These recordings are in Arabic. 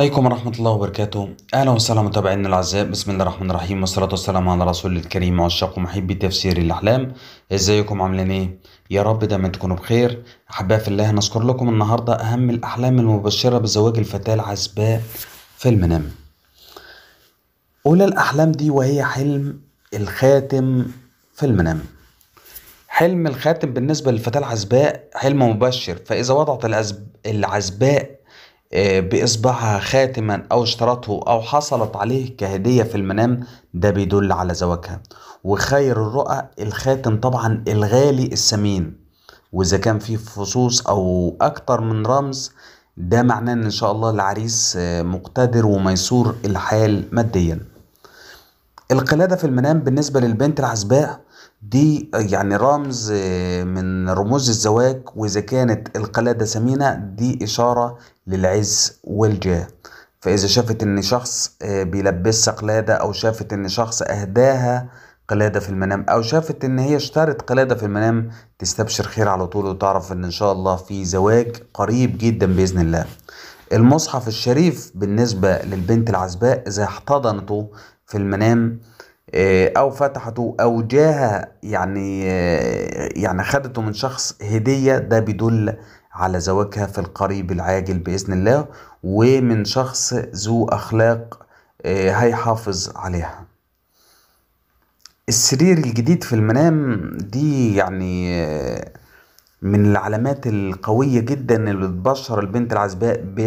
عليكم ورحمة الله وبركاته أهلا وسهلا متابعينا الأعزاء بسم الله الرحمن الرحيم والصلاة والسلام على رسول الكريم عشاق ومحبي تفسير الأحلام إزيكم عاملين إيه؟ يا رب دايما تكونوا بخير أحباء في الله نذكر لكم النهاردة أهم الأحلام المبشرة بزواج الفتاة العزباء في المنام أولى الأحلام دي وهي حلم الخاتم في المنام حلم الخاتم بالنسبة للفتاة العزباء حلم مبشر فإذا وضعت العزب... العزباء آه، بإصبعها خاتما أو اشترته أو حصلت عليه كهدية في المنام ده بيدل على زواجها وخير الرؤى الخاتم طبعا الغالي السمين وإذا كان فيه فصوص أو أكتر من رمز ده معناه إن شاء الله العريس آه، مقتدر وميسور الحال ماديا القلادة في المنام بالنسبة للبنت العزباء دي يعني رمز آه، من رموز الزواج وإذا كانت القلادة سمينة دي إشارة للعز والجاه فإذا شافت إن شخص آه، بيلبسها قلادة أو شافت إن شخص أهداها قلادة في المنام أو شافت إن هي اشترت قلادة في المنام تستبشر خير على طول وتعرف إن إن شاء الله في زواج قريب جدا بإذن الله المصحف الشريف بالنسبة للبنت العزباء إذا احتضنته في المنام آه، او فتحته او جاه يعني آه، يعني خدته من شخص هديه ده بيدل على زواجها في القريب العاجل باذن الله ومن شخص ذو اخلاق آه، هيحافظ عليها السرير الجديد في المنام دي يعني من العلامات القويه جدا اللي بتبشر البنت العزباء ب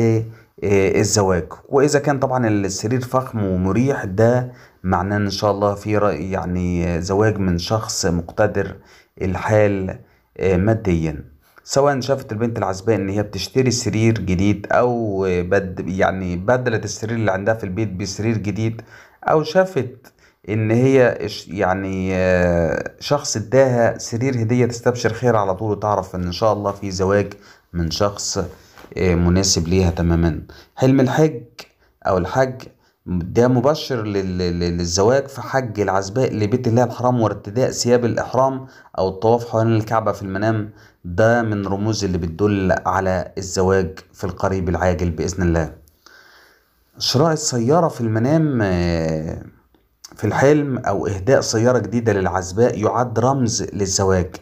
آه، الزواج واذا كان طبعا السرير فخم ومريح ده معناه ان شاء الله في يعني زواج من شخص مقتدر الحال آه، ماديا سواء شافت البنت العزباء ان هي بتشتري سرير جديد او بد يعني بدلت السرير اللي عندها في البيت بسرير جديد او شافت ان هي يعني آه، شخص اداها سرير هدية تستبشر خير على طول وتعرف ان شاء الله في زواج من شخص آه، مناسب ليها تماما حلم الحج او الحج ده مبشر للزواج في حج العزباء لبيت الله الحرام وارتداء ثياب الإحرام أو الطواف حوالين الكعبة في المنام ده من رموز اللي بتدل على الزواج في القريب العاجل بإذن الله شراء السيارة في المنام آه، في الحلم أو إهداء سيارة جديدة للعزباء يعد رمز للزواج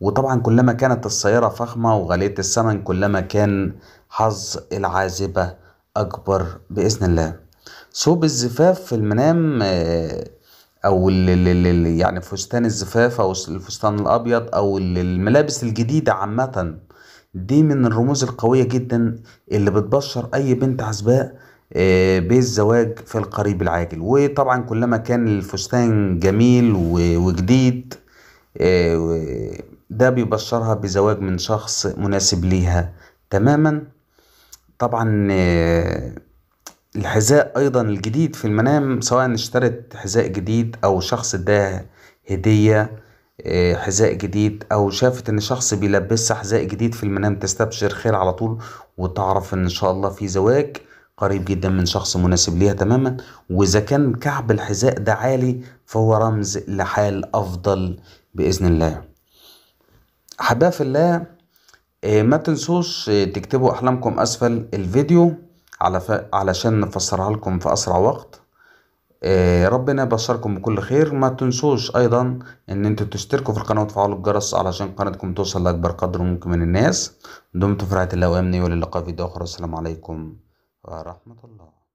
وطبعا كلما كانت السيارة فخمة وغالية الثمن كلما كان حظ العازبة أكبر بإذن الله ثوب الزفاف في المنام آه، أو يعني فستان الزفاف أو الفستان الأبيض أو الملابس الجديدة عامة دي من الرموز القوية جدا اللي بتبشر أي بنت عزباء آه، بالزواج في القريب العاجل وطبعا كلما كان الفستان جميل وجديد آه، ده بيبشرها بزواج من شخص مناسب ليها تماما طبعا آه، الحذاء ايضا الجديد في المنام سواء اشترت حذاء جديد او شخص اداها هدية آه، حذاء جديد او شافت ان شخص بيلبسها حذاء جديد في المنام تستبشر خير على طول وتعرف ان شاء الله في زواج قريب جدا من شخص مناسب ليها تماما واذا كان كعب الحذاء ده عالي فهو رمز لحال افضل باذن الله احباب في الله آه، ما تنسوش آه، تكتبوا أحلامكم أسفل الفيديو علشان نفسرها لكم في أسرع وقت آه، ربنا يبشركم بكل خير ما تنسوش ايضا ان انتوا تشتركوا في القناة وتفعلوا الجرس علشان قناتكم توصل لاكبر قدر ممكن من الناس دمتم في رعاية الله وامني وللقاء في فيديو اخر السلام عليكم ورحمة الله